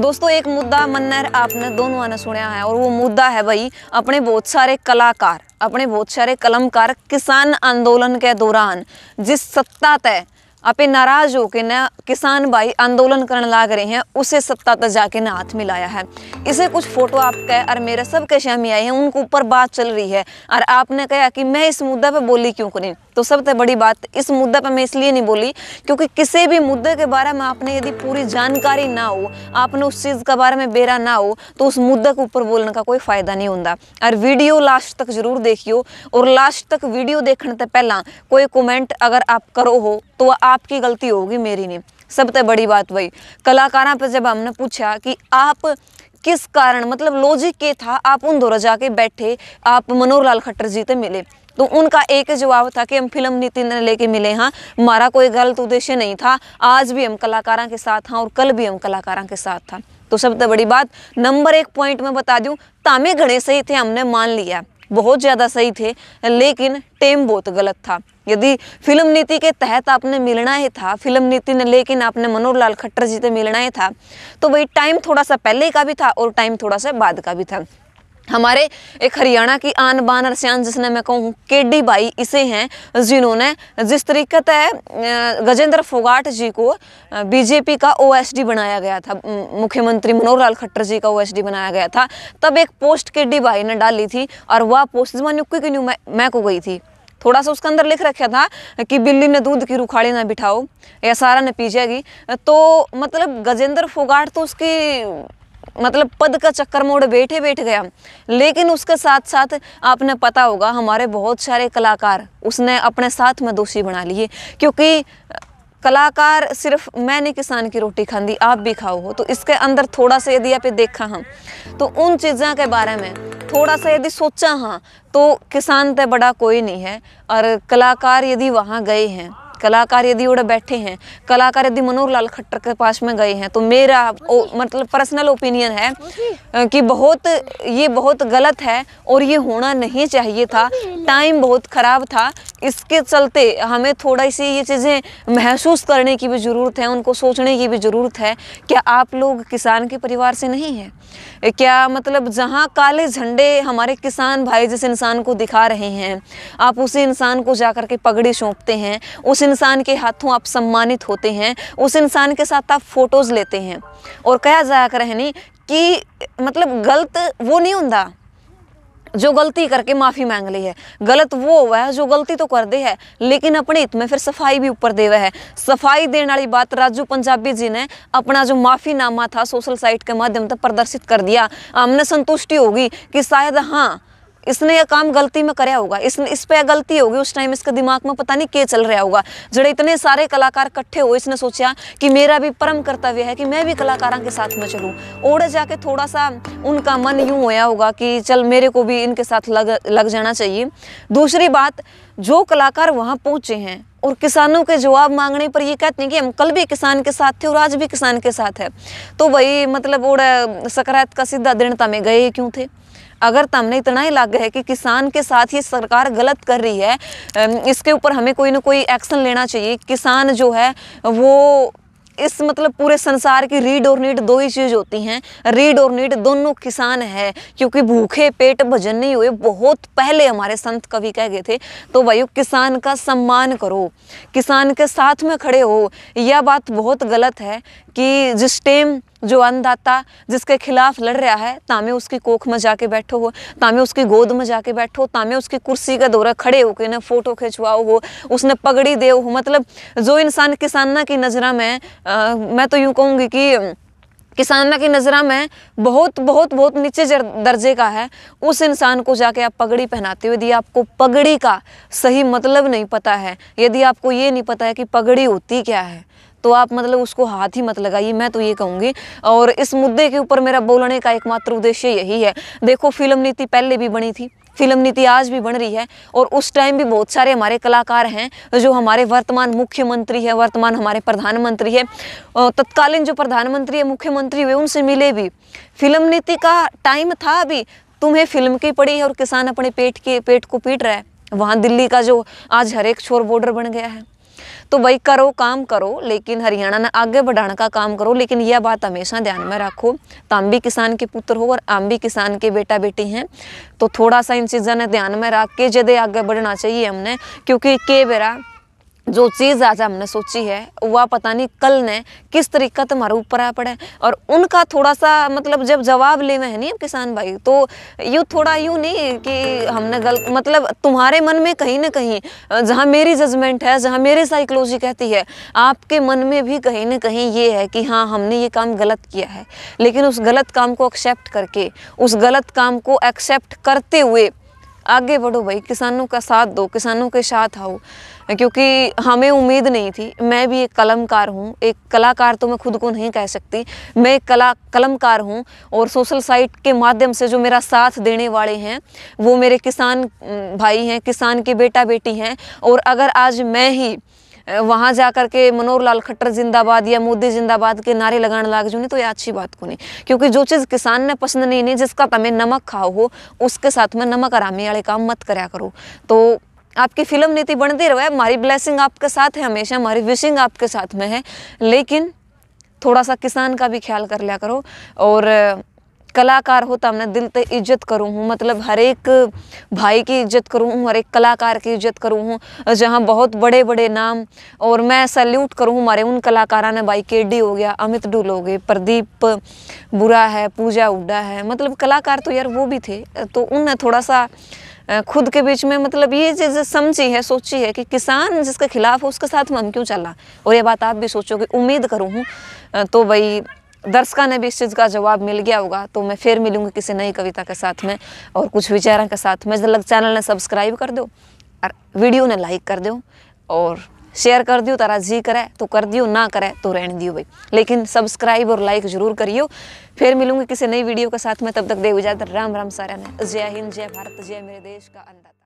दोस्तों एक मुद्दा मन्नर आपने दोनों ने सुना है और वो मुद्दा है भाई अपने बहुत सारे कलाकार अपने बहुत सारे कलमकार किसान आंदोलन के दौरान जिस सत्ता तय आपे नाराज होकर न किसान भाई आंदोलन करने लाग रहे हैं उसे सत्ता तक जाके ना हाथ मिलाया है इसे कुछ फोटो आपका और मेरे सब के सामने आए हैं उनके ऊपर बात चल रही है और आपने कहा कि मैं इस मुद्दा पे बोली क्यों करें तो सबसे बड़ी बात इस मुद्दे पर मैं इसलिए नहीं बोली क्योंकि किसी भी मुद्दे के बारे में आपने यदि पूरी जानकारी ना हो आपने उस चीज़ के बारे में बेरा ना हो तो उस मुद्दे के ऊपर बोलने का कोई फ़ायदा नहीं होता और वीडियो लास्ट तक जरूर देखियो और लास्ट तक वीडियो देखने से पहला कोई कमेंट अगर आप करो हो तो आपकी गलती होगी मेरी नहीं सबसे बड़ी बात वही कलाकार पर जब हमने पूछा कि आप किस कारण मतलब लॉजिक के था आप उन दौरा जाके बैठे आप मनोहर लाल खट्टर जी से मिले तो उनका एक जवाब था कि हम फिल्म नीति ने लेके मिले हाँ हमारा कोई गलत उद्देश्य नहीं था आज भी हम कलाकारों के साथ हाँ और कल भी हम कलाकारों के साथ था तो सबसे बड़ी बात नंबर एक पॉइंट में बता दूँ तामे घड़े सही थे हमने मान लिया बहुत ज़्यादा सही थे लेकिन टेम बहुत गलत था यदि फिल्म नीति के तहत आपने मिलना ही था फिल्म नीति ने लेकिन आपने मनोहर लाल खट्टर जी से मिलना ही था तो वही टाइम थोड़ा सा पहले का भी था और टाइम थोड़ा सा बाद का भी था हमारे एक हरियाणा की आन बान अरसियान जिसने मैं कहूँ केडी बाई इसे हैं जिन्होंने जिस तरीके से गजेंद्र फोगाट जी को बीजेपी का ओएसडी बनाया गया था मुख्यमंत्री मनोहर लाल खट्टर जी का ओएसडी बनाया गया था तब एक पोस्ट केडी बाई ने डाली थी और वह पोस्ट जमा नुक्की की न्यू मैं को गई थी थोड़ा सा उसके अंदर लिख रखा था कि बिल्ली ने दूध की रुखाड़ी ना बिठाओ या सारा न पी जाएगी तो मतलब गजेंद्र फोगाट तो उसकी मतलब पद का चक्कर मोड़ बैठे बैठ गया लेकिन उसके साथ साथ आपने पता होगा हमारे बहुत सारे कलाकार उसने अपने साथ में दोषी बना लिए क्योंकि कलाकार सिर्फ मैंने किसान की रोटी खांदी आप भी खाओ हो तो इसके अंदर थोड़ा सा यदि आप देखा हम हाँ, तो उन चीज़ों के बारे में थोड़ा सा यदि सोचा हाँ तो किसान तो बड़ा कोई नहीं है और कलाकार यदि वहाँ गए हैं कलाकार यदि उड़े बैठे हैं कलाकार यदि मनोहर लाल खट्टर के पास में गए हैं तो मेरा ओ, मतलब पर्सनल ओपिनियन है कि बहुत ये बहुत गलत है और ये होना नहीं चाहिए था टाइम बहुत ख़राब था इसके चलते हमें थोड़ा सी ये चीज़ें महसूस करने की भी ज़रूरत है उनको सोचने की भी ज़रूरत है क्या आप लोग किसान के परिवार से नहीं हैं क्या मतलब जहाँ काले झंडे हमारे किसान भाई जिस इंसान को दिखा रहे हैं आप उसी इंसान को जा के पगड़ी सौंपते हैं उस इंसान के हाथों आप सम्मानित होते हैं उस इंसान के साथ आप फोटोज़ लेते हैं और कहा जाया कर है कि मतलब गलत वो नहीं हों जो गलती करके माफ़ी मांग ली है गलत वो हुआ है जो गलती तो कर दे है लेकिन अपने हित में फिर सफाई भी ऊपर देवा है सफाई देने वाली बात राजू पंजाबी जी ने अपना जो माफ़ीनामा था सोशल साइट के माध्यम से प्रदर्शित कर दिया हमने संतुष्टि होगी कि शायद हाँ इसने यह काम गलती में कराया होगा इस इस पर गलती होगी उस टाइम इसके दिमाग में पता नहीं क्या चल रहा होगा जड़े इतने सारे कलाकार इकट्ठे हुए इसने सोचा कि मेरा भी परम कर्तव्य है कि मैं भी कलाकारों के साथ में चलूँ ओढ़ जाके थोड़ा सा उनका मन यूँ होया होगा कि चल मेरे को भी इनके साथ लग लग जाना चाहिए दूसरी बात जो कलाकार वहाँ पहुँचे हैं और किसानों के जवाब मांगने पर ये कहते हैं कि हम कल भी किसान के साथ थे और आज भी किसान के साथ है तो वही मतलब और सकरात का सीधा दृढ़ता में गए क्यों थे अगर तमने इतना ही लग है कि किसान के साथ ही सरकार गलत कर रही है इसके ऊपर हमें कोई ना कोई एक्शन लेना चाहिए किसान जो है वो इस मतलब पूरे संसार की रीड और नीड दो ही चीज़ होती हैं रीड और नीड दोनों किसान है क्योंकि भूखे पेट भजन नहीं हुए बहुत पहले हमारे संत कवि कह गए थे तो भाई किसान का सम्मान करो किसान के साथ में खड़े हो यह बात बहुत गलत है कि जिस टाइम जो अन्नदाता जिसके खिलाफ लड़ रहा है तामे उसकी कोख में जाके बैठो हो तामे उसकी गोद में जाके बैठो तामे उसकी कुर्सी का दौरा खड़े होके ना फोटो खिंचवाओ हो उसने पगड़ी दे हो मतलब जो इंसान किसाना की नजरा में आ, मैं तो यूँ कहूँगी कि किसाना की नज़रा में बहुत बहुत बहुत नीचे दर्जे का है उस इंसान को जाके आप पगड़ी पहनाते हो यदि आपको पगड़ी का सही मतलब नहीं पता है यदि आपको ये नहीं पता है कि पगड़ी होती क्या है तो आप मतलब उसको हाथ ही मत लगाइए मैं तो ये कहूँगी और इस मुद्दे के ऊपर मेरा बोलने का एकमात्र उद्देश्य यही है देखो फिल्म नीति पहले भी बनी थी फिल्म नीति आज भी बन रही है और उस टाइम भी बहुत सारे हमारे कलाकार हैं जो हमारे वर्तमान मुख्यमंत्री है वर्तमान हमारे प्रधानमंत्री है तत्कालीन जो प्रधानमंत्री है मुख्यमंत्री हुए उनसे मिले भी फिल्म नीति का टाइम था अभी तुम्हें फिल्म की पड़ी है और किसान अपने पेट के पेट को पीट रहा है वहाँ दिल्ली का जो आज हर एक छोर बॉर्डर बन गया है तो भाई करो काम करो लेकिन हरियाणा ने आगे बढ़ाने का काम करो लेकिन यह बात हमेशा ध्यान में रखो तम तो भी किसान के पुत्र हो और आम भी किसान के बेटा बेटी हैं तो थोड़ा सा इन चीज़ों ने ध्यान में रख के जदे आगे बढ़ना चाहिए हमने क्योंकि के बेरा जो चीज़ आज हमने सोची है वह पता नहीं कल ने किस तरीका तुम्हारे ऊपर आ पड़े और उनका थोड़ा सा मतलब जब जवाब हुए है नहीं किसान भाई तो यूँ थोड़ा यूँ नहीं कि हमने गलत मतलब तुम्हारे मन में कहीं ना कहीं जहाँ मेरी जजमेंट है जहाँ मेरी साइकोलॉजी कहती है आपके मन में भी कहीं ना कहीं ये है कि हाँ हमने ये काम गलत किया है लेकिन उस गलत काम को एक्सेप्ट करके उस गलत काम को एक्सेप्ट करते हुए आगे बढ़ो भाई किसानों का साथ दो किसानों के साथ आओ क्योंकि हमें उम्मीद नहीं थी मैं भी एक कलमकार हूँ एक कलाकार तो मैं खुद को नहीं कह सकती मैं एक कला कलमकार हूँ और सोशल साइट के माध्यम से जो मेरा साथ देने वाले हैं वो मेरे किसान भाई हैं किसान के बेटा बेटी हैं और अगर आज मैं ही वहाँ जा कर के मनोहर लाल खट्टर जिंदाबाद या मोदी जिंदाबाद के नारे लगाने लाग नहीं तो ये अच्छी बात को नहीं क्योंकि जो चीज़ किसान ने पसंद नहीं नहीं जिसका तमें तो नमक खाओ हो उसके साथ में नमक आरामी वाले काम मत कराया करो तो आपकी फिल्म नीति बनती रहे हमारी ब्लेसिंग आपके साथ है हमेशा हमारी विशिंग आपके साथ में है लेकिन थोड़ा सा किसान का भी ख्याल कर लिया करो और कलाकार हो तो हमने दिल से इज्जत करूँ हूँ मतलब हर एक भाई की इज्जत करूँ हूँ हर एक कलाकार की इज्जत करूँ हूँ जहाँ बहुत बड़े बड़े नाम और मैं सैल्यूट करूँ हमारे उन कलाकारा ने भाई के हो गया अमित डुल हो गए प्रदीप बुरा है पूजा उड्डा है मतलब कलाकार तो यार वो भी थे तो उनने थोड़ा सा खुद के बीच में मतलब ये चीज़ समझी है सोची है कि किसान जिसके खिलाफ हो उसके साथ में हम क्यों चलना और ये बात आप भी सोचोगे उम्मीद करूँ हूँ तो भाई दर्शका ने भी इस चीज़ का जवाब मिल गया होगा तो मैं फिर मिलूँगी किसी नई कविता के साथ में और कुछ विचारों के साथ में जल्द चैनल ने सब्सक्राइब कर दो और वीडियो ने लाइक कर दो और शेयर कर दियो तारा जी करे तो कर दियो ना करे तो रहने दियो भाई लेकिन सब्सक्राइब और लाइक जरूर करियो फिर मिलूंगी किसी नई वीडियो के साथ में तब तक देव इजाजत राम राम सारा ने जय हिंद जय भारत जय मेरे देश का अंदाज